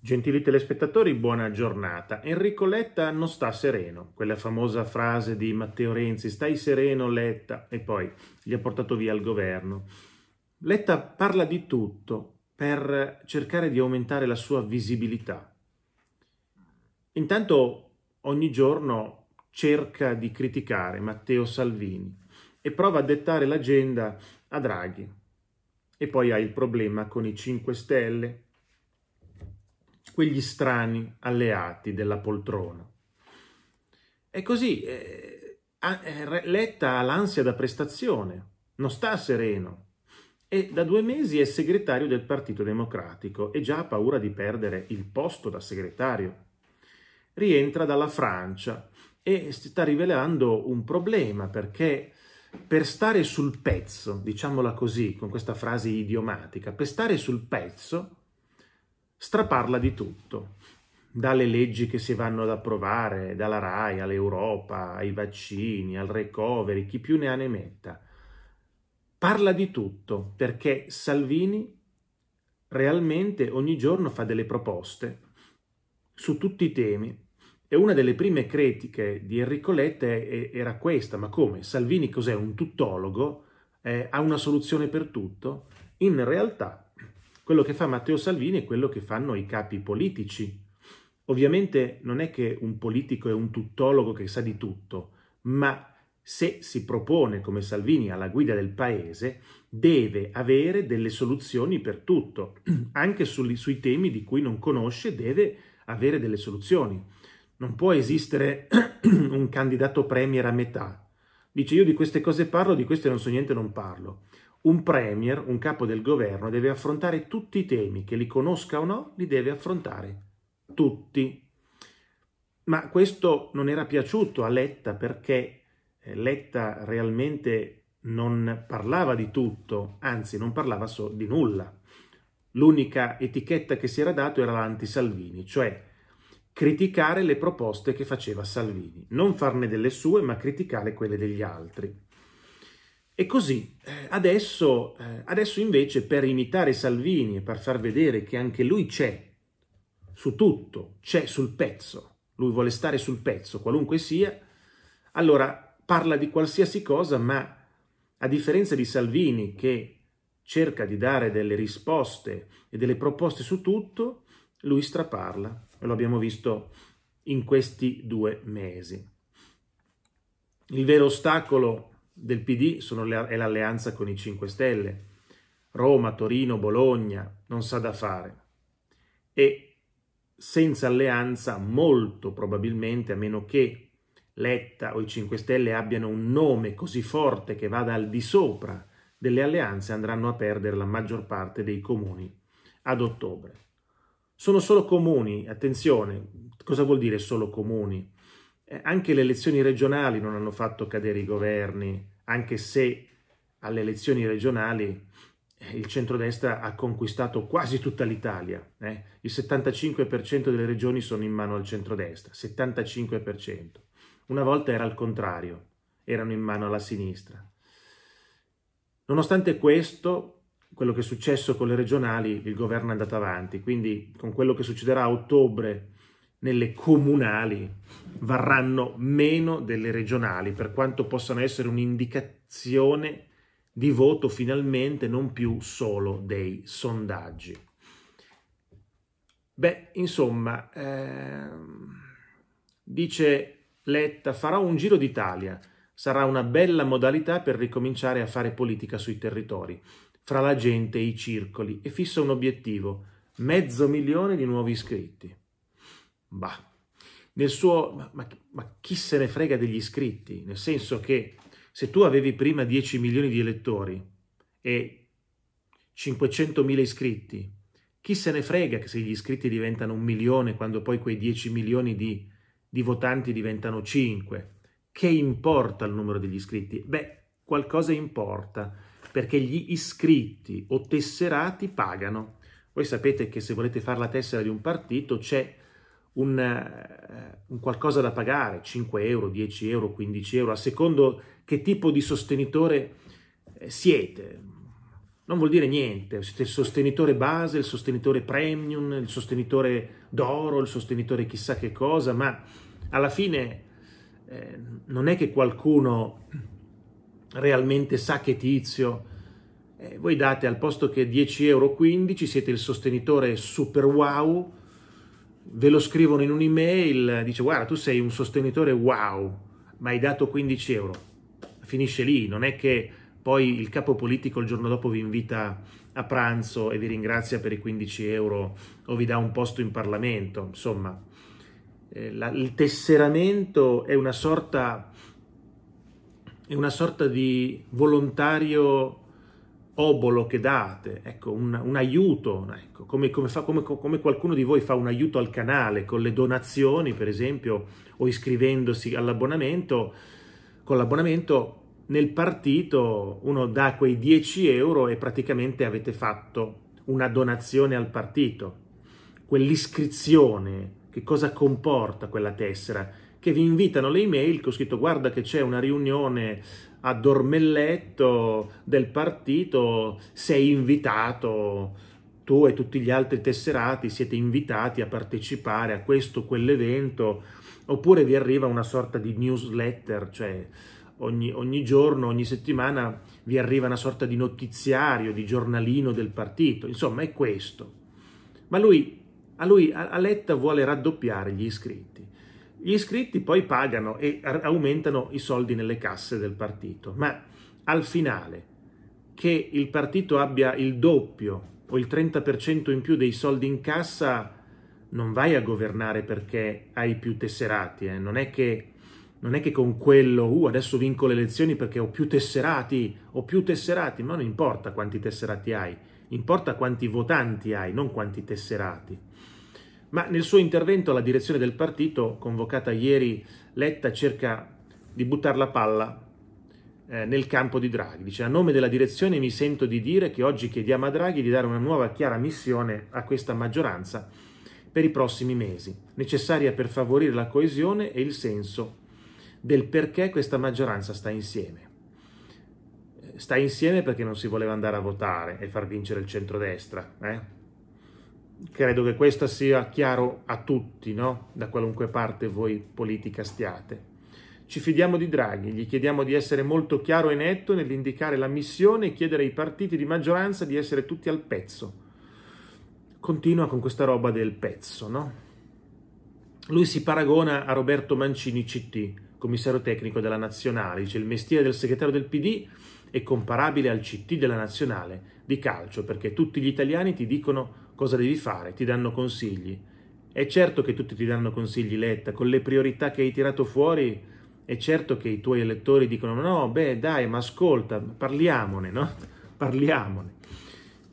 Gentili telespettatori, buona giornata. Enrico Letta non sta sereno, quella famosa frase di Matteo Renzi, stai sereno Letta, e poi gli ha portato via il governo. Letta parla di tutto per cercare di aumentare la sua visibilità. Intanto ogni giorno cerca di criticare Matteo Salvini e prova a dettare l'agenda a Draghi. E poi ha il problema con i 5 Stelle, quegli strani alleati della poltrona. E così eh, eh Letta ha l'ansia da prestazione, non sta sereno e da due mesi è segretario del Partito Democratico e già ha paura di perdere il posto da segretario. Rientra dalla Francia e si sta rivelando un problema perché per stare sul pezzo, diciamola così, con questa frase idiomatica, per stare sul pezzo straparla di tutto, dalle leggi che si vanno ad approvare, dalla RAI all'Europa, ai vaccini, al recovery, chi più ne ha ne metta. Parla di tutto perché Salvini realmente ogni giorno fa delle proposte su tutti i temi e una delle prime critiche di Enrico Letta era questa, ma come? Salvini cos'è? Un tuttologo? Eh, ha una soluzione per tutto? In realtà quello che fa Matteo Salvini è quello che fanno i capi politici. Ovviamente non è che un politico è un tuttologo che sa di tutto, ma se si propone come Salvini alla guida del paese, deve avere delle soluzioni per tutto, anche sui, sui temi di cui non conosce deve avere delle soluzioni. Non può esistere un candidato premier a metà. Dice io di queste cose parlo, di queste non so niente, non parlo. Un premier, un capo del governo, deve affrontare tutti i temi, che li conosca o no, li deve affrontare tutti. Ma questo non era piaciuto a Letta perché eh, Letta realmente non parlava di tutto, anzi non parlava so di nulla. L'unica etichetta che si era dato era l'anti-Salvini, cioè criticare le proposte che faceva Salvini, non farne delle sue ma criticare quelle degli altri. E così, eh, adesso, eh, adesso invece per imitare Salvini e per far vedere che anche lui c'è su tutto, c'è sul pezzo, lui vuole stare sul pezzo, qualunque sia, allora parla di qualsiasi cosa, ma a differenza di Salvini che cerca di dare delle risposte e delle proposte su tutto, lui straparla, e lo abbiamo visto in questi due mesi. Il vero ostacolo del PD sono le, è l'alleanza con i 5 Stelle. Roma, Torino, Bologna, non sa da fare. E senza alleanza molto probabilmente, a meno che Letta o i 5 Stelle abbiano un nome così forte che vada al di sopra delle alleanze, andranno a perdere la maggior parte dei comuni ad ottobre. Sono solo comuni, attenzione, cosa vuol dire solo comuni? Eh, anche le elezioni regionali non hanno fatto cadere i governi, anche se alle elezioni regionali eh, il centrodestra ha conquistato quasi tutta l'Italia. Eh? Il 75% delle regioni sono in mano al centrodestra, 75%. Una volta era al contrario, erano in mano alla sinistra. Nonostante questo, quello che è successo con le regionali, il governo è andato avanti, quindi con quello che succederà a ottobre nelle comunali varranno meno delle regionali, per quanto possano essere un'indicazione di voto finalmente non più solo dei sondaggi. Beh, insomma, ehm, dice Letta, farò un giro d'Italia, sarà una bella modalità per ricominciare a fare politica sui territori, fra la gente e i circoli, e fissa un obiettivo, mezzo milione di nuovi iscritti. Bah, nel suo... Ma, ma, ma chi se ne frega degli iscritti? Nel senso che se tu avevi prima 10 milioni di elettori e 500 mila iscritti, chi se ne frega che se gli iscritti diventano un milione quando poi quei 10 milioni di, di votanti diventano 5? Che importa il numero degli iscritti? Beh, qualcosa importa, perché gli iscritti o tesserati pagano. Voi sapete che se volete fare la tessera di un partito c'è un, eh, un qualcosa da pagare, 5 euro, 10 euro, 15 euro, a secondo che tipo di sostenitore eh, siete. Non vuol dire niente, siete il sostenitore base, il sostenitore premium, il sostenitore d'oro, il sostenitore chissà che cosa, ma alla fine eh, non è che qualcuno realmente sa che tizio, eh, voi date al posto che 10 euro 15 siete il sostenitore super wow ve lo scrivono in un'email, dice guarda tu sei un sostenitore wow, ma hai dato 15 euro, finisce lì, non è che poi il capo politico il giorno dopo vi invita a pranzo e vi ringrazia per i 15 euro o vi dà un posto in Parlamento, insomma eh, la, il tesseramento è una sorta, è una sorta di volontario obolo che date, ecco, un, un aiuto, ecco, come, come, fa, come, come, qualcuno di voi fa un aiuto al canale con le donazioni, per esempio, o iscrivendosi all'abbonamento, con l'abbonamento nel partito uno dà quei 10 euro e praticamente avete fatto una donazione al partito. Quell'iscrizione, che cosa comporta quella tessera? che vi invitano le email che ho scritto guarda che c'è una riunione a Dormelletto del partito, sei invitato, tu e tutti gli altri tesserati siete invitati a partecipare a questo o quell'evento, oppure vi arriva una sorta di newsletter, cioè ogni, ogni giorno, ogni settimana vi arriva una sorta di notiziario, di giornalino del partito, insomma è questo. Ma lui, a lui, a Letta vuole raddoppiare gli iscritti gli iscritti poi pagano e aumentano i soldi nelle casse del partito, ma al finale che il partito abbia il doppio o il 30% in più dei soldi in cassa, non vai a governare perché hai più tesserati, eh. non, è che, non, è che, con quello, uh, adesso vinco le elezioni perché ho più tesserati, ho più tesserati, ma non importa quanti tesserati hai, importa quanti votanti hai, non quanti tesserati ma nel suo intervento alla direzione del partito, convocata ieri, Letta cerca di buttare la palla eh, nel campo di Draghi. Dice, a nome della direzione mi sento di dire che oggi chiediamo a Draghi di dare una nuova chiara missione a questa maggioranza per i prossimi mesi, necessaria per favorire la coesione e il senso del perché questa maggioranza sta insieme. Eh, sta insieme perché non si voleva andare a votare e far vincere il centrodestra, eh? credo che questo sia chiaro a tutti, no? da qualunque parte voi politica stiate. Ci fidiamo di Draghi, gli chiediamo di essere molto chiaro e netto nell'indicare la missione e chiedere ai partiti di maggioranza di essere tutti al pezzo. Continua con questa roba del pezzo, no? Lui si paragona a Roberto Mancini CT, commissario tecnico della Nazionale, dice il mestiere del segretario del PD è comparabile al CT della Nazionale di calcio perché tutti gli italiani ti dicono cosa devi fare, ti danno consigli. È certo che tutti ti danno consigli, Letta, con le priorità che hai tirato fuori, è certo che i tuoi elettori dicono no, beh, dai, ma ascolta, parliamone, no? Parliamone.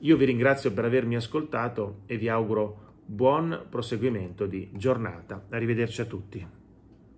Io vi ringrazio per avermi ascoltato e vi auguro buon proseguimento di giornata. Arrivederci a tutti.